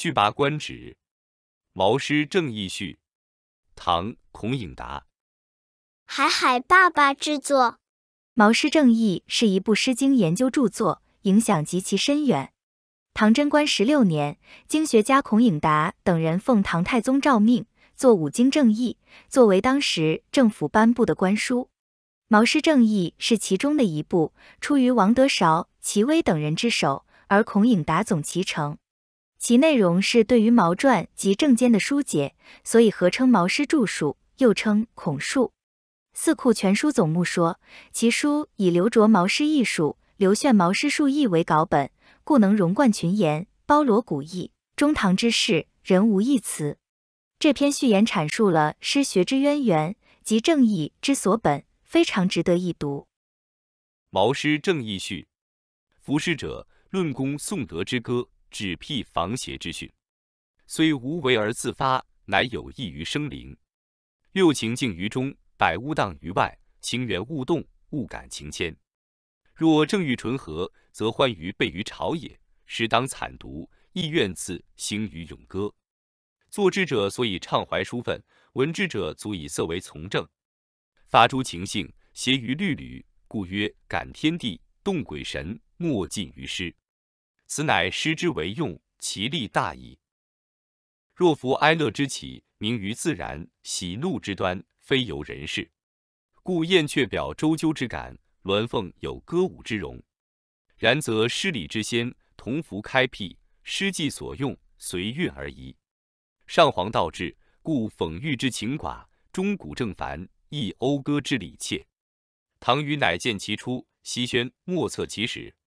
续跋官职，《毛诗正义序》，唐孔颖达。海海爸爸制作。《毛诗正义》是一部诗经研究著作，影响极其深远。唐贞观十六年，经学家孔颖达等人奉唐太宗诏命作《五经正义》，作为当时政府颁布的官书，《毛诗正义》是其中的一部，出于王德韶、齐威等人之手，而孔颖达总其成。其内容是对于《毛传》及正笺的疏解，所以合称《毛诗注述，又称《孔述。《四库全书总目》说，其书以刘卓《毛诗艺术、刘炫《毛诗术意为稿本，故能融贯群言，包罗古意，中唐之士，人无一辞。这篇序言阐述了诗学之渊源及正义之所本，非常值得一读。《毛诗正义序》，服诗者论功颂德之歌。止辟防邪之训，虽无为而自发，乃有益于生灵。六情静于中，百物荡于外，情缘勿动，勿感情迁。若正欲纯和，则欢愉备于朝野，时当惨毒，亦愿自兴于咏歌。作之者所以畅怀书愤，闻之者足以色为从政。发诸情性，谐于律吕，故曰感天地，动鬼神，莫尽于诗。此乃诗之为用，其利大矣。若夫哀乐之起，名于自然；喜怒之端，非由人事。故燕雀表周鸠之感，鸾凤有歌舞之容。然则诗礼之先，同服开辟；诗技所用，随运而移。上皇道至，故讽喻之情寡；中古正繁，亦讴歌之礼切。唐虞乃见其初，西轩莫测其始。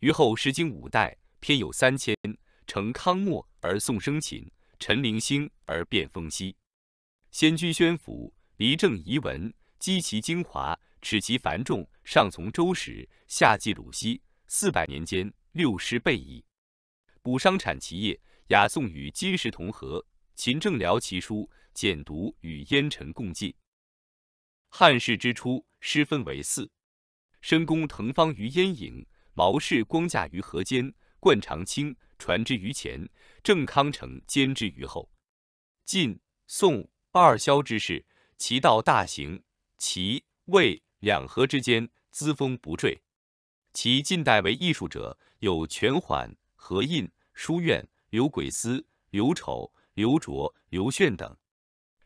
于后，诗经五代，篇有三千；成康末而宋生秦，陈灵兴而变风息。先君宣府，黎正遗文，积其精华，耻其繁重，上从周时，下继鲁西，四百年间，六师备矣。补商产其业，雅颂与金石同合；秦政辽其书，简牍与烟尘共济。汉室之初，诗分为四，申公腾芳于烟影，毛氏光驾于河间，冠长卿传之于前，郑康成兼之于后。晋、宋二萧之士，其道大行；齐、魏两河之间，资风不坠。其近代为艺术者，有全缓、何印、书院、刘鬼思、刘丑、刘卓、刘炫等。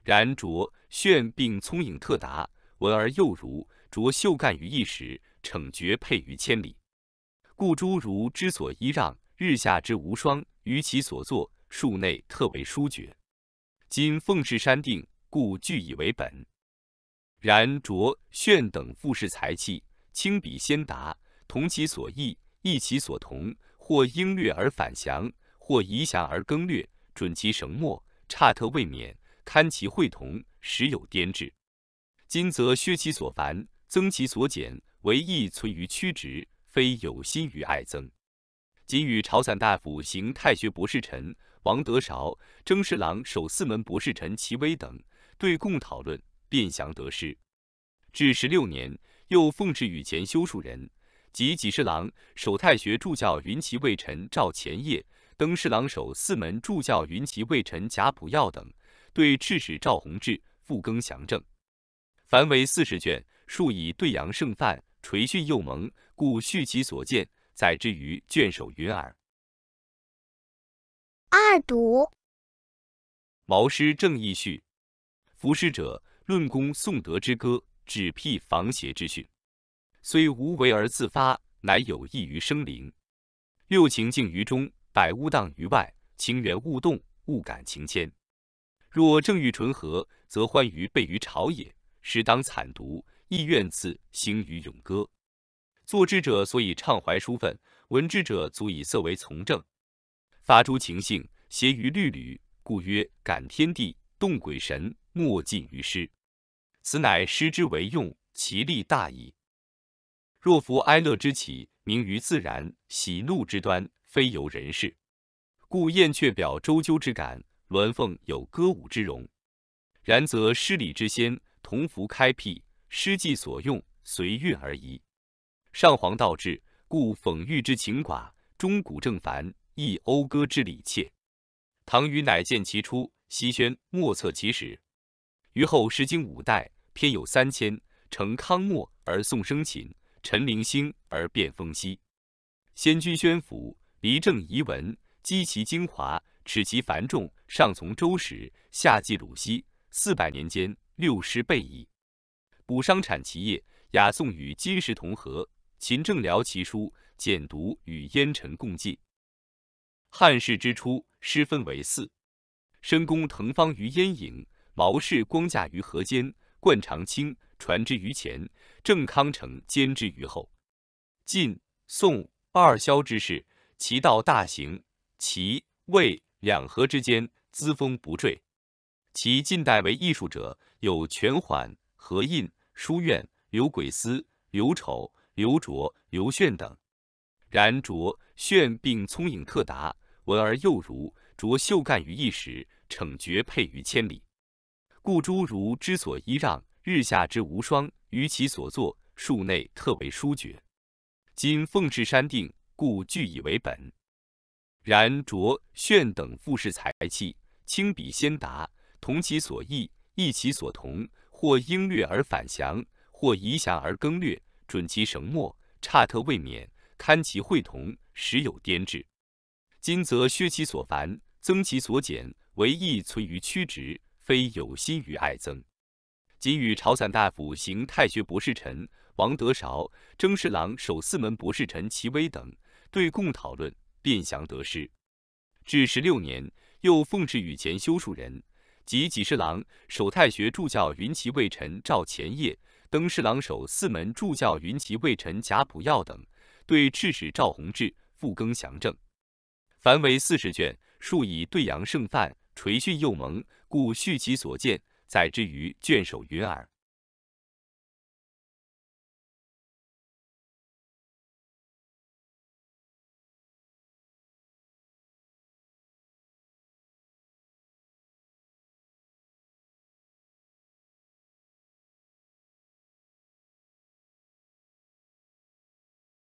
然卓、炫并聪颖特达，文而又儒，卓秀干于一时，逞绝配于千里。故诸儒之所依让日下之无双，于其所作数内特为殊绝。今奉敕删定，故具以为本。然卓炫等复是才气，轻笔先达，同其所异，异其所同，或应略而反降，或以降而更略，准其绳墨，差特未免。堪其会同，时有颠制。今则削其所繁，增其所简，唯意存于曲直。非有心于爱憎，即与朝散大夫、行太学博士臣王德韶、征侍郎守四门博士陈齐威等对共讨论便详得失。至十六年，又奉旨与前修术人及几侍郎守太学助教云齐魏臣赵前业、登侍郎守四门助教云齐魏臣贾普耀等对赤使赵弘志复更详正，凡为四十卷，数以对杨胜范垂训幼盟。故续其所见，载之于卷首云尔。二读。毛诗正义序，服诗者，论功颂德之歌，止辟防邪之训。虽无为而自发，乃有益于生灵。六情静于中，百物荡于外，情缘勿动，勿感情牵。若正欲纯和，则欢于备于朝野，时当惨读，亦愿自兴于咏歌。作之者所以畅怀书愤，闻之者足以色为从政，发诸情性，谐于律吕，故曰感天地，动鬼神，莫尽于诗。此乃诗之为用，其利大矣。若夫哀乐之起，名于自然；喜怒之端，非由人事。故燕雀表周鸠之感，鸾凤有歌舞之容。然则诗礼之先，同符开辟；诗技所用，随运而移。上皇道置，故讽喻之情寡；中古正凡，亦讴歌之礼切。唐虞乃见其初，西宣莫测其始。于后时经五代，偏有三千。成康末而宋生秦，陈灵兴而变风息。先君宣府，离正遗文，积其精华，耻其繁重。上从周史，下记鲁西。四百年间，六师备矣。补商产其业，雅颂与金石同和，秦正辽其书简读，与烟尘共进。汉室之初，诗分为四：申公腾方于烟影，毛氏光驾于河间，贯长卿传之于前，郑康成兼之于后。晋、宋二萧之世，其道大行；齐、魏两河之间，资风不坠。其近代为艺术者，有全缓、何印、书院、刘鬼思、刘丑。刘卓、刘炫等，然卓、炫并聪颖特达，文而又儒，卓秀干于一时，逞绝配于千里。故诸儒之所依让，日下之无双；于其所作，数内特为殊绝。今奉至山定，故具以为本。然卓、炫等富士才气，轻笔先达，同其所异，异其所同，或应略而反详，或疑详而更略。准其绳墨，差特未免；堪其会同，时有颠制。今则削其所繁，增其所简，唯意存于曲直，非有心于爱憎。即与朝散大夫、行太学博士臣王德韶、征侍郎守四门博士臣齐威等对共讨论，便详得失。至十六年，又奉旨与前修术人及几侍郎守太学助教云齐卫臣赵前业。登侍郎，守四门助教，云骑尉臣贾朴耀等，对赤史赵弘志复更详正，凡为四十卷，数以对阳盛范，垂训幼蒙，故续其所见，载之于卷首云耳。